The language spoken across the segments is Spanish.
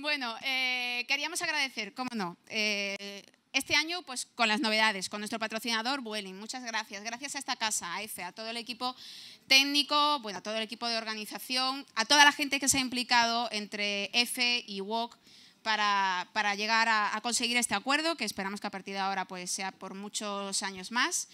Bueno, eh, queríamos agradecer, cómo no, eh, este año pues con las novedades, con nuestro patrocinador Vueling. Muchas gracias. Gracias a esta casa, a EFE, a todo el equipo técnico, bueno, a todo el equipo de organización, a toda la gente que se ha implicado entre EFE y WOC para, llegar a, a conseguir este acuerdo, que esperamos que a partir de ahora pues, sea por muchos años más.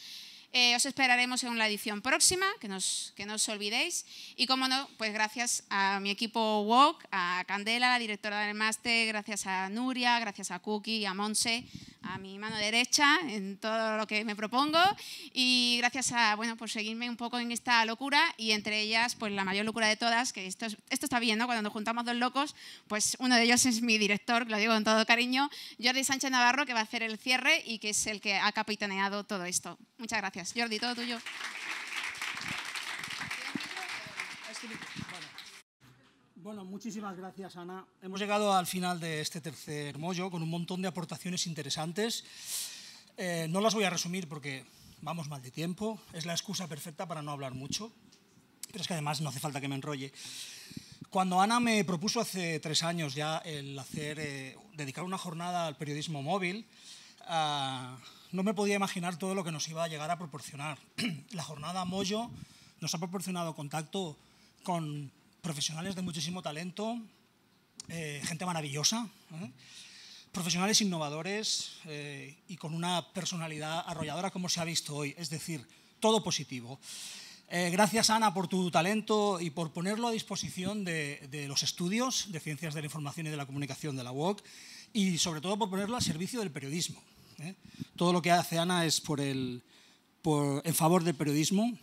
Eh, os esperaremos en la edición próxima, que, nos, que no os olvidéis. Y como no, pues gracias a mi equipo Walk, a Candela, la directora del máster, gracias a Nuria, gracias a Cookie, y a Monse, a mi mano derecha en todo lo que me propongo y gracias a, bueno, por seguirme un poco en esta locura y entre ellas, pues la mayor locura de todas, que esto, esto está bien, ¿no? Cuando nos juntamos dos locos, pues uno de ellos es mi director, lo digo con todo cariño, Jordi Sánchez Navarro, que va a hacer el cierre y que es el que ha capitaneado todo esto. Muchas gracias. Jordi, todo tuyo. Bueno, muchísimas gracias, Ana. Hemos llegado al final de este tercer mollo con un montón de aportaciones interesantes. Eh, no las voy a resumir porque vamos mal de tiempo. Es la excusa perfecta para no hablar mucho. Pero es que además no hace falta que me enrolle. Cuando Ana me propuso hace tres años ya el hacer, eh, dedicar una jornada al periodismo móvil, ah, no me podía imaginar todo lo que nos iba a llegar a proporcionar. la jornada mollo nos ha proporcionado contacto con profesionales de muchísimo talento, eh, gente maravillosa, ¿eh? profesionales innovadores eh, y con una personalidad arrolladora como se ha visto hoy, es decir, todo positivo. gracias, Ana, por tu talento y por ponerlo a disposición de, los estudios de Ciencias de la Información y de la Comunicación de la UOC y, sobre todo, por ponerlo al servicio del periodismo. Todo lo que hace Ana es por el, en favor del periodismo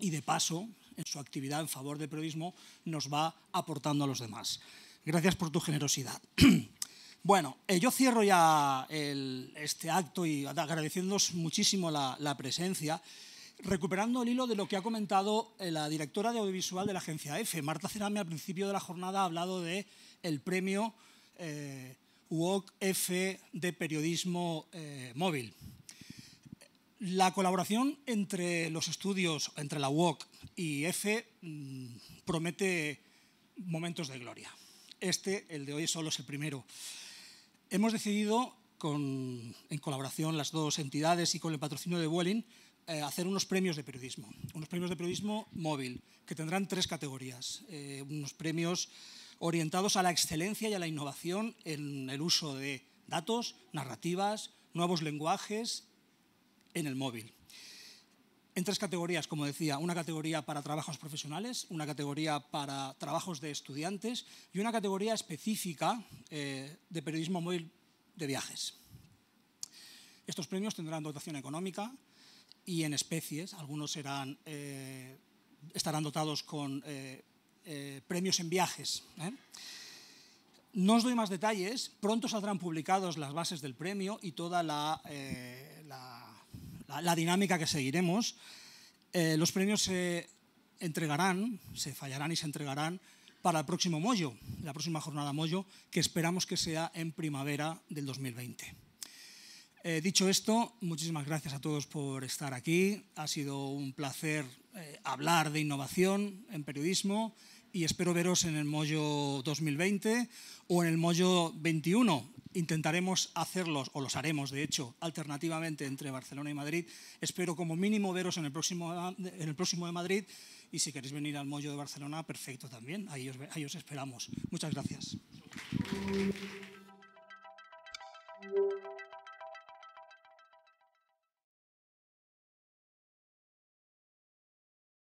y de paso en su actividad en favor del periodismo nos va aportando a los demás. Gracias por tu generosidad. Bueno, eh, yo cierro ya este acto y agradeciéndonos muchísimo la, presencia, recuperando el hilo de lo que ha comentado eh, la directora de audiovisual de la agencia EFE. Marta Cerami, al principio de la jornada ha hablado de el premio eh, UOC F de periodismo eh, móvil. La colaboración entre los estudios, entre la UOC y EFE, mm, promete momentos de gloria. Este, el de hoy, solo es el primero. Hemos decidido, en colaboración las dos entidades y con el patrocinio de Welling, eh, hacer unos premios de periodismo, unos premios de periodismo móvil, que tendrán tres categorías. Eh, unos premios orientados a la excelencia y a la innovación en el uso de datos, narrativas, nuevos lenguajes en el móvil. En tres categorías, como decía, una categoría para trabajos profesionales, una categoría para trabajos de estudiantes y una categoría específica eh, de periodismo móvil de viajes. Estos premios tendrán dotación económica y en especies, algunos serán, eh, estarán dotados con eh, premios en viajes. No os doy más detalles, pronto saldrán publicados las bases del premio y toda la la dinámica que seguiremos. Eh, los premios se entregarán, se fallarán y se entregarán para el próximo mollo, la próxima jornada mollo, que esperamos que sea en primavera del 2020. Eh, dicho esto, muchísimas gracias a todos por estar aquí. Ha sido un placer eh, hablar de innovación en periodismo y espero veros en el mollo 2020 o en el mollo 21, Intentaremos hacerlos, o los haremos, de hecho, alternativamente entre Barcelona y Madrid. Espero como mínimo veros en el próximo, en el próximo de Madrid y si queréis venir al Mollo de Barcelona, perfecto también. Ahí os, ahí os esperamos. Muchas gracias.